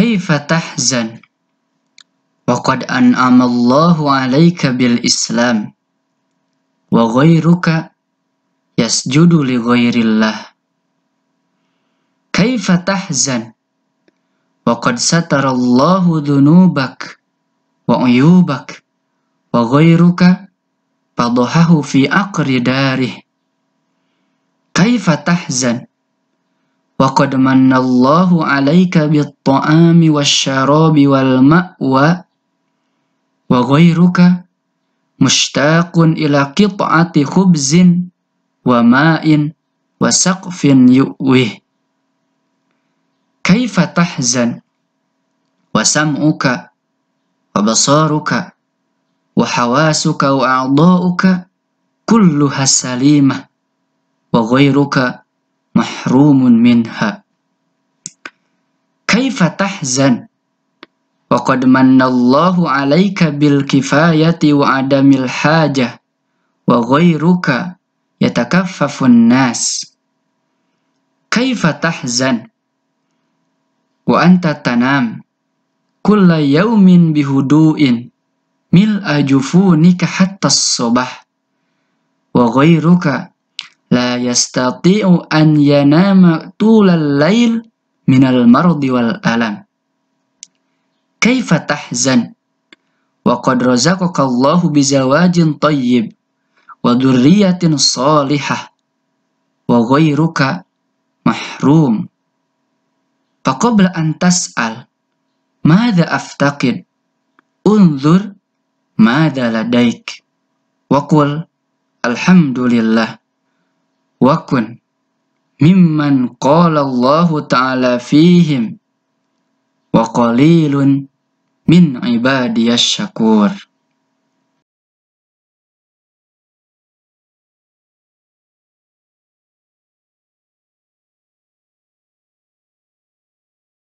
kaifa tahzan wa qad an'ama Allahu 'alaika bil Islam wa ghairuka yasjudu li ghairillah kaifa tahzan wa qad satarallahu dhunubak wa uyubak wa ghairuka fadhahu fi aqri darih kaifa tahzan وقد من الله عليك بالطعام والشراب والمأوى وغيرك مشتاق إلى قطعة خبز وماء وسقف يؤويه كيف تحزن وسمعك وبصارك وحواسك وأعضاؤك كلها سليمة وغيرك mahrumun minha kaifa tahzan wa qad mannallahu alaika bil kifayati wa adamil hajah wa ghairuka yatakaffafun nas kaifa tahzan wa anta tanam kulla yawmin bihudu'in mil ajufunika hatta sobah wa ghairuka la yastati'u an yanama tulal lail minal mardi wal alam. Kaifa tahzan wa qad razaqaka Allahu bizawajin tayyib wa dhurriyatin salihah wa ghairuka mahrum. Faqabla an tas'al madha aftaqid unzur madha ladaik wa qul alhamdulillah وكن ممن قال الله تعالى فيهم وقليل من عبادي الشكور